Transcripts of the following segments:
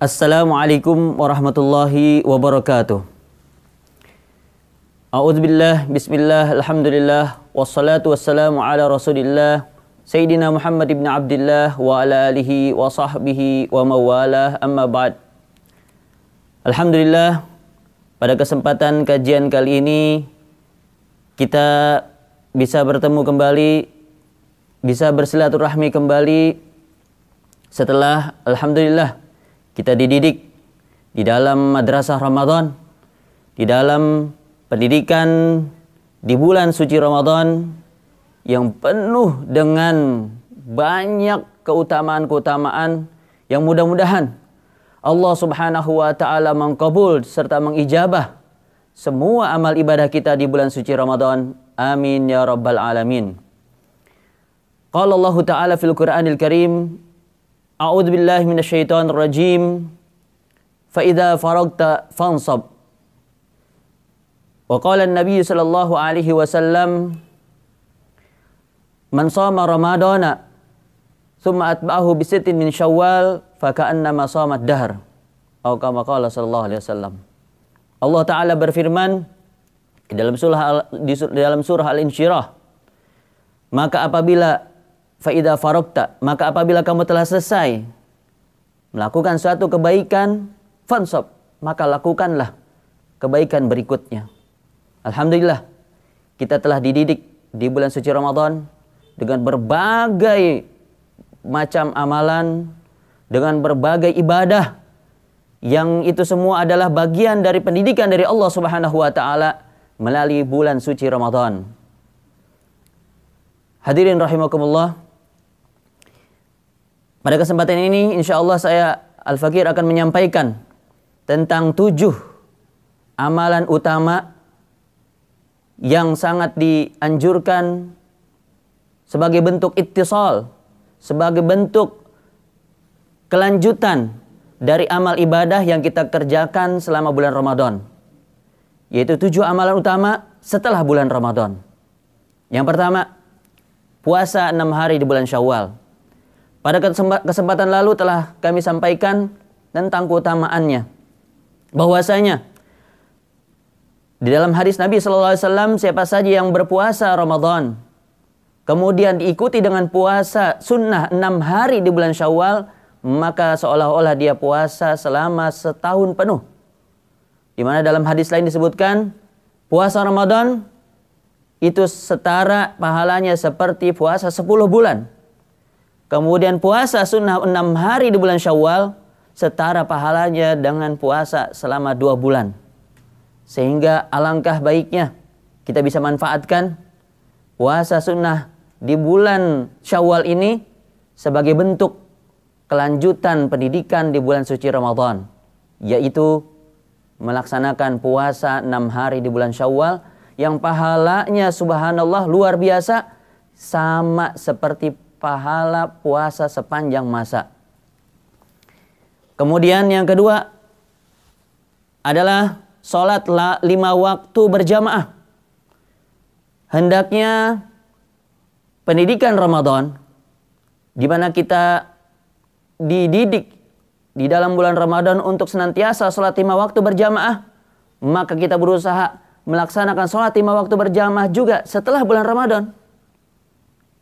Assalamualaikum warahmatullahi wabarakatuh. A'udzubillah, bismillah, alhamdulillah, wassalatu wassalamu ala rasulillah, Sayyidina Muhammad ibn Abdullah wa ala alihi wa sahbihi wa mawalah amma ba'd. Alhamdulillah, pada kesempatan kajian kali ini, kita bisa bertemu kembali, bisa bersilaturahmi kembali, setelah Alhamdulillah kita dididik di dalam madrasah Ramadan, di dalam pendidikan di bulan suci Ramadan yang penuh dengan banyak keutamaan-keutamaan yang mudah-mudahan Allah Subhanahu wa taala mengkabul serta mengijabah semua amal ibadah kita di bulan suci Ramadan. Amin ya rabbal alamin. Qala Allah Ta'ala fil Qur'anil Karim A'udzu billahi minasyaitonir rajim. Fa idza faragta fansab. Wa qala an-nabi sallallahu alaihi wasallam Man shama Ramadana thumma atba'ahu bi sittin min Syawal fa ka'annama shamat dahr. Atau kama qala sallallahu alaihi wasallam. Allah taala berfirman di dalam surah di dalam surah Al-Insyirah maka apabila Faidah farokta, maka apabila kamu telah selesai melakukan suatu kebaikan, fansop, maka lakukanlah kebaikan berikutnya. Alhamdulillah, kita telah dididik di bulan suci Ramadan dengan berbagai macam amalan, dengan berbagai ibadah yang itu semua adalah bagian dari pendidikan dari Allah Subhanahu wa taala melalui bulan suci Ramadan. Hadirin rahimakumullah, pada kesempatan ini insya Allah saya Al-Fakir akan menyampaikan tentang tujuh amalan utama yang sangat dianjurkan sebagai bentuk ittisal, sebagai bentuk kelanjutan dari amal ibadah yang kita kerjakan selama bulan Ramadan. Yaitu tujuh amalan utama setelah bulan Ramadan. Yang pertama, puasa enam hari di bulan Syawal. Pada kesempatan lalu telah kami sampaikan tentang keutamaannya. Bahwasanya di dalam hadis Nabi SAW siapa saja yang berpuasa Ramadan kemudian diikuti dengan puasa sunnah enam hari di bulan Syawal maka seolah-olah dia puasa selama setahun penuh. Di mana dalam hadis lain disebutkan puasa Ramadan itu setara pahalanya seperti puasa sepuluh bulan. Kemudian puasa sunnah enam hari di bulan Syawal setara pahalanya dengan puasa selama dua bulan. Sehingga alangkah baiknya kita bisa manfaatkan puasa sunnah di bulan Syawal ini sebagai bentuk kelanjutan pendidikan di bulan suci Ramadan, yaitu melaksanakan puasa enam hari di bulan Syawal yang pahalanya subhanallah luar biasa sama seperti pahala puasa sepanjang masa. Kemudian yang kedua adalah sholat lima waktu berjamaah. Hendaknya pendidikan Ramadan di mana kita dididik di dalam bulan Ramadan untuk senantiasa sholat lima waktu berjamaah, maka kita berusaha melaksanakan sholat lima waktu berjamaah juga setelah bulan Ramadan.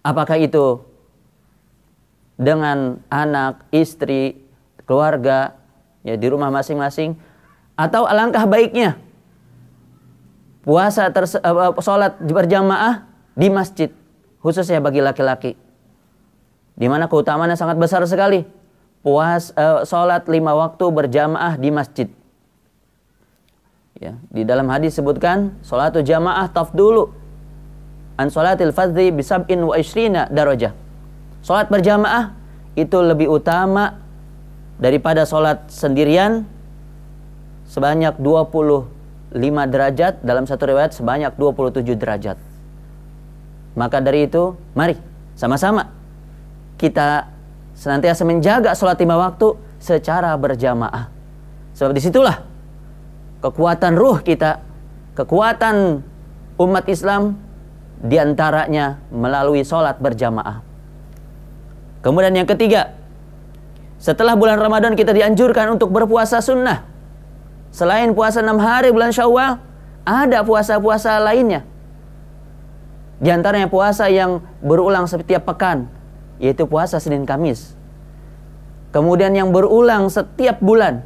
Apakah itu dengan anak, istri, keluarga, ya di rumah masing-masing atau alangkah baiknya puasa terse- uh, sholat berjamaah di masjid khususnya bagi laki-laki di mana keutamaannya sangat besar sekali puas uh, sholat lima waktu berjamaah di masjid ya di dalam hadis sebutkan sholatu jamaah dulu an sholatil fadhi bisab'in wa ishrina darajah Sholat berjamaah itu lebih utama daripada sholat sendirian sebanyak 25 derajat dalam satu riwayat sebanyak 27 derajat maka dari itu mari sama-sama kita senantiasa menjaga sholat lima waktu secara berjamaah sebab disitulah kekuatan ruh kita kekuatan umat Islam diantaranya melalui sholat berjamaah Kemudian yang ketiga, setelah bulan Ramadan kita dianjurkan untuk berpuasa sunnah. Selain puasa enam hari bulan Syawal, ada puasa-puasa lainnya. Di antaranya puasa yang berulang setiap pekan, yaitu puasa Senin Kamis. Kemudian yang berulang setiap bulan,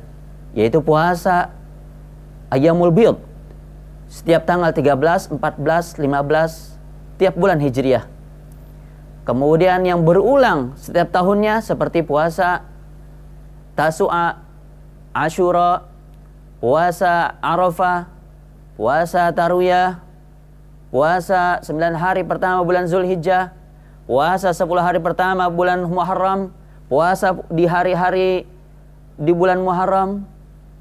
yaitu puasa Ayamul Biyud. Setiap tanggal 13, 14, 15, setiap bulan Hijriah. Kemudian yang berulang setiap tahunnya seperti puasa Tasu'a, Ashura, puasa Arafah, puasa Tarwiyah, puasa 9 hari pertama bulan Zulhijjah, puasa 10 hari pertama bulan Muharram, puasa di hari-hari di bulan Muharram,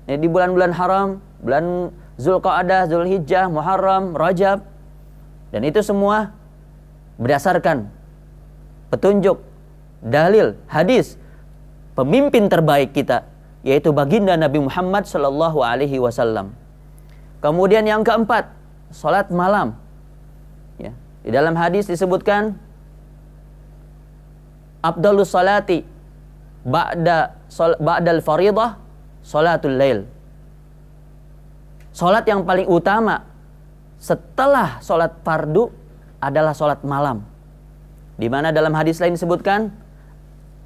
ya, di bulan-bulan haram, bulan Zulqa'adah, Zulhijjah, Muharram, Rajab. Dan itu semua berdasarkan petunjuk, dalil, hadis pemimpin terbaik kita yaitu baginda Nabi Muhammad Shallallahu alaihi wasallam. Kemudian yang keempat, salat malam. Ya. Di dalam hadis disebutkan Abdul salati ba'da sol, ba'dal faridah salatul lail. Salat yang paling utama setelah salat fardu adalah salat malam. Di mana dalam hadis lain disebutkan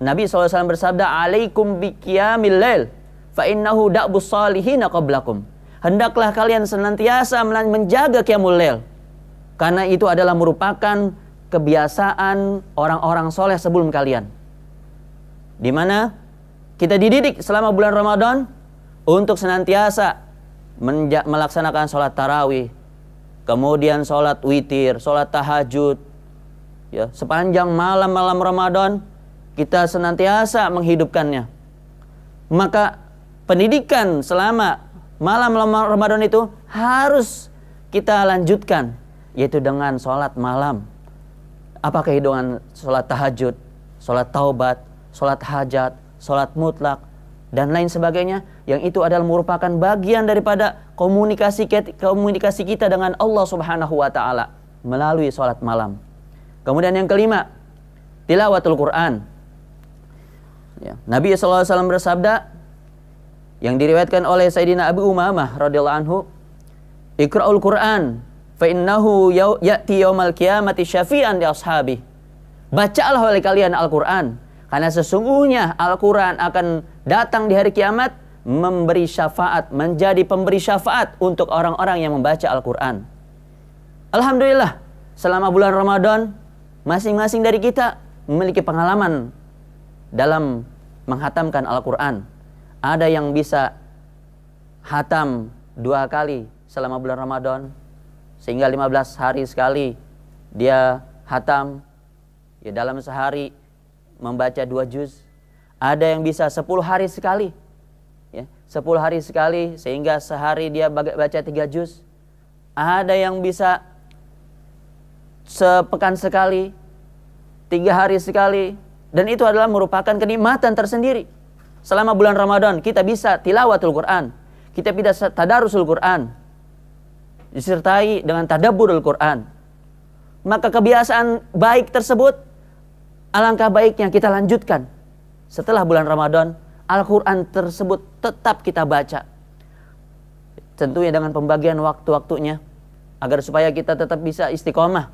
Nabi SAW bersabda alaikum biqiyamil lail fa innahu da'bus salihina qablakum. Hendaklah kalian senantiasa menjaga qiyamul karena itu adalah merupakan kebiasaan orang-orang soleh sebelum kalian. Di mana kita dididik selama bulan Ramadan untuk senantiasa melaksanakan sholat tarawih, kemudian sholat witir, sholat tahajud, Ya, sepanjang malam-malam Ramadan kita senantiasa menghidupkannya. Maka pendidikan selama malam malam Ramadan itu harus kita lanjutkan yaitu dengan sholat malam. Apa kehidupan sholat tahajud, sholat taubat, sholat hajat, sholat mutlak, dan lain sebagainya yang itu adalah merupakan bagian daripada komunikasi komunikasi kita dengan Allah Subhanahu wa taala melalui sholat malam. Kemudian yang kelima, tilawatul Quran. Ya. Nabi SAW bersabda yang diriwayatkan oleh Sayyidina Abu Umamah radhiyallahu anhu, "Iqra'ul Quran fa ya'ti yawmal kiamati syafi'an di ashabi." Bacalah oleh kalian Al-Qur'an karena sesungguhnya Al-Qur'an akan datang di hari kiamat memberi syafaat, menjadi pemberi syafaat untuk orang-orang yang membaca Al-Qur'an. Alhamdulillah, selama bulan Ramadan Masing-masing dari kita memiliki pengalaman dalam menghatamkan Al-Quran. Ada yang bisa hatam dua kali selama bulan Ramadan, sehingga 15 hari sekali dia hatam. Ya dalam sehari membaca dua juz. Ada yang bisa sepuluh hari sekali. Ya, 10 hari sekali sehingga sehari dia baca tiga juz. Ada yang bisa sepekan sekali, tiga hari sekali, dan itu adalah merupakan kenikmatan tersendiri. Selama bulan Ramadan kita bisa tilawatul Quran, kita bisa tadarusul Quran, disertai dengan tadaburul Quran. Maka kebiasaan baik tersebut alangkah baiknya kita lanjutkan. Setelah bulan Ramadan, Al-Quran tersebut tetap kita baca. Tentunya dengan pembagian waktu-waktunya agar supaya kita tetap bisa istiqomah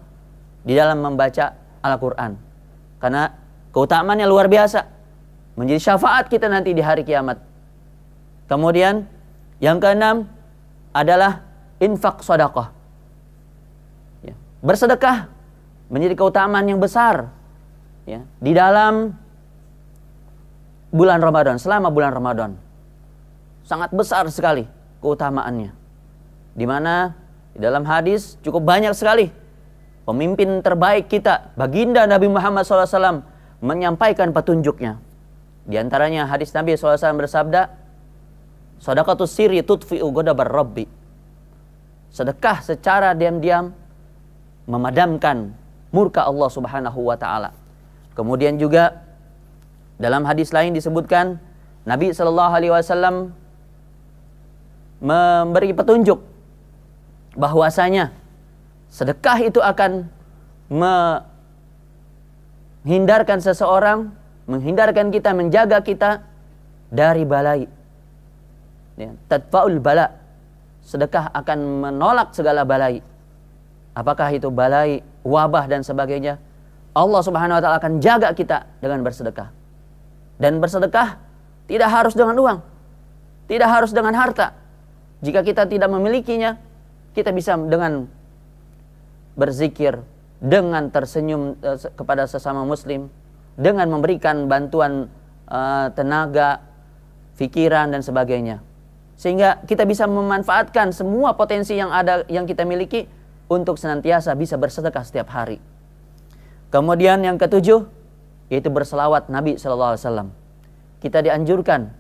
di dalam membaca Al-Quran. Karena keutamaannya luar biasa. Menjadi syafaat kita nanti di hari kiamat. Kemudian yang keenam adalah infak sodakoh. Ya. Bersedekah menjadi keutamaan yang besar ya. di dalam bulan Ramadan, selama bulan Ramadan. Sangat besar sekali keutamaannya. Di mana di dalam hadis cukup banyak sekali pemimpin terbaik kita, baginda Nabi Muhammad SAW, menyampaikan petunjuknya. Di antaranya hadis Nabi SAW bersabda, Sadaqatu siri tutfi'u godabar rabbi. Sedekah secara diam-diam memadamkan murka Allah Subhanahu wa taala. Kemudian juga dalam hadis lain disebutkan Nabi Shallallahu alaihi wasallam memberi petunjuk bahwasanya Sedekah itu akan menghindarkan seseorang, menghindarkan kita, menjaga kita dari balai. Ya, tadfaul bala. Sedekah akan menolak segala balai. Apakah itu balai, wabah dan sebagainya? Allah Subhanahu wa taala akan jaga kita dengan bersedekah. Dan bersedekah tidak harus dengan uang. Tidak harus dengan harta. Jika kita tidak memilikinya, kita bisa dengan berzikir, dengan tersenyum eh, kepada sesama muslim, dengan memberikan bantuan eh, tenaga, pikiran dan sebagainya. Sehingga kita bisa memanfaatkan semua potensi yang ada yang kita miliki untuk senantiasa bisa bersedekah setiap hari. Kemudian yang ketujuh yaitu berselawat Nabi Shallallahu Alaihi Wasallam. Kita dianjurkan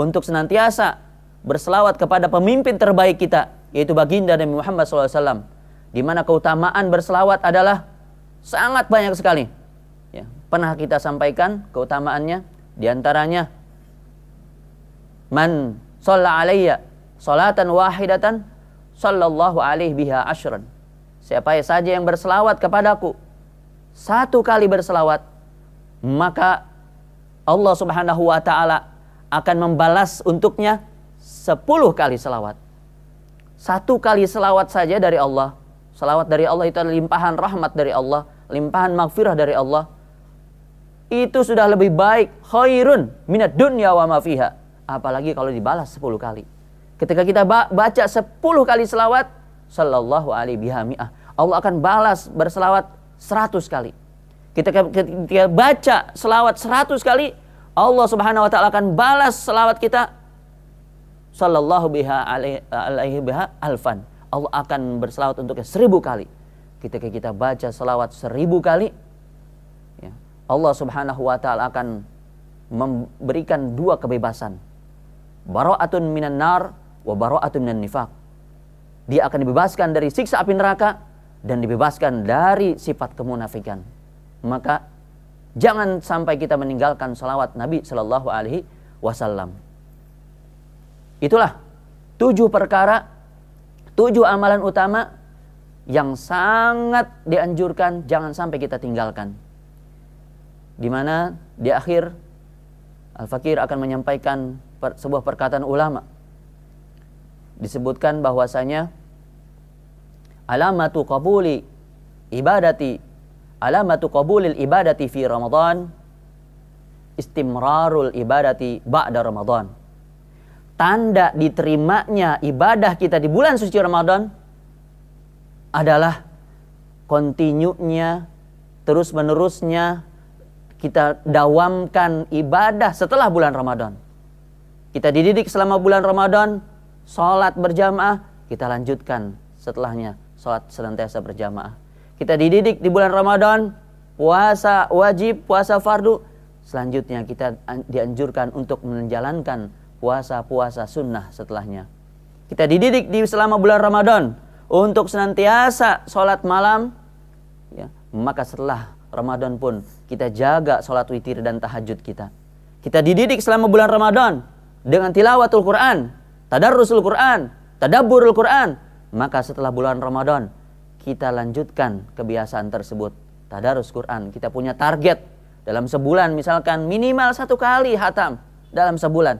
untuk senantiasa berselawat kepada pemimpin terbaik kita yaitu baginda Nabi Muhammad Shallallahu Alaihi Wasallam di mana keutamaan berselawat adalah sangat banyak sekali. Ya, pernah kita sampaikan keutamaannya di antaranya man shalla alayya salatan wahidatan sallallahu alaihi biha asyran. Siapa saja yang berselawat kepadaku satu kali berselawat maka Allah Subhanahu wa taala akan membalas untuknya sepuluh kali selawat. Satu kali selawat saja dari Allah Salawat dari Allah itu adalah limpahan rahmat dari Allah, limpahan maghfirah dari Allah. Itu sudah lebih baik khairun minat dunia wa ma fiha. Apalagi kalau dibalas sepuluh kali. Ketika kita baca sepuluh kali selawat sallallahu alaihi bihami'ah, Allah akan balas berselawat seratus kali. Kita ketika baca selawat seratus kali, Allah Subhanahu wa taala akan balas selawat kita sallallahu biha alaihi biha alfan Allah akan berselawat untuknya seribu kali. Ketika kita baca selawat seribu kali, ya, Allah subhanahu wa ta'ala akan memberikan dua kebebasan. Bara'atun minan nar wa bara'atun minan nifak. Dia akan dibebaskan dari siksa api neraka dan dibebaskan dari sifat kemunafikan. Maka jangan sampai kita meninggalkan salawat Nabi Shallallahu Alaihi Wasallam. Itulah tujuh perkara Tujuh amalan utama yang sangat dianjurkan jangan sampai kita tinggalkan. Di mana di akhir Al-Fakir akan menyampaikan sebuah perkataan ulama. Disebutkan bahwasanya alamatu kabuli ibadati alamatu qabulil ibadati fi Ramadan istimrarul ibadati ba'da Ramadan tanda diterimanya ibadah kita di bulan suci Ramadan adalah kontinunya terus menerusnya kita dawamkan ibadah setelah bulan Ramadan. Kita dididik selama bulan Ramadan, sholat berjamaah, kita lanjutkan setelahnya sholat senantiasa berjamaah. Kita dididik di bulan Ramadan, puasa wajib, puasa fardu, selanjutnya kita dianjurkan untuk menjalankan puasa-puasa sunnah setelahnya. Kita dididik di selama bulan Ramadan untuk senantiasa sholat malam, ya, maka setelah Ramadan pun kita jaga sholat witir dan tahajud kita. Kita dididik selama bulan Ramadan dengan tilawatul Quran, tadarusul Quran, tadaburul Quran. Maka setelah bulan Ramadan kita lanjutkan kebiasaan tersebut. Tadarus Quran, kita punya target dalam sebulan misalkan minimal satu kali hatam dalam sebulan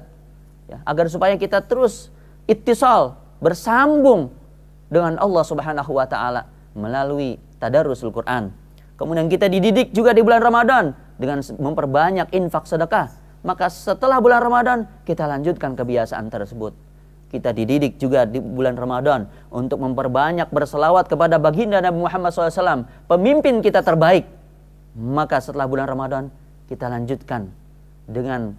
ya, agar supaya kita terus ittisal bersambung dengan Allah Subhanahu wa taala melalui tadarusul Quran. Kemudian kita dididik juga di bulan Ramadan dengan memperbanyak infak sedekah. Maka setelah bulan Ramadan kita lanjutkan kebiasaan tersebut. Kita dididik juga di bulan Ramadan untuk memperbanyak berselawat kepada baginda Nabi Muhammad SAW, pemimpin kita terbaik. Maka setelah bulan Ramadan kita lanjutkan dengan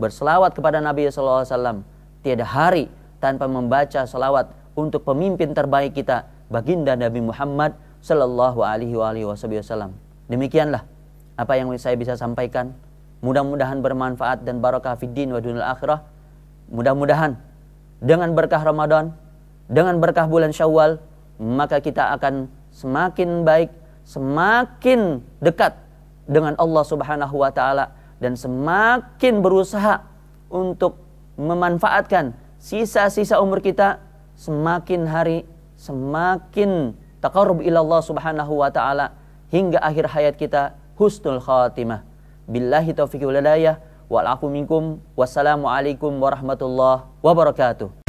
berselawat kepada Nabi SAW. Tiada hari tanpa membaca selawat untuk pemimpin terbaik kita, baginda Nabi Muhammad Sallallahu Alaihi Wasallam. Demikianlah apa yang saya bisa sampaikan. Mudah-mudahan bermanfaat dan barokah fiddin wa dunul akhirah. Mudah-mudahan dengan berkah Ramadan, dengan berkah bulan Syawal, maka kita akan semakin baik, semakin dekat dengan Allah Subhanahu wa taala dan semakin berusaha untuk memanfaatkan sisa-sisa umur kita semakin hari semakin taqarrub ila Allah Subhanahu wa taala hingga akhir hayat kita husnul khatimah. Billahi taufiq wal hidayah wal afu warahmatullahi wabarakatuh.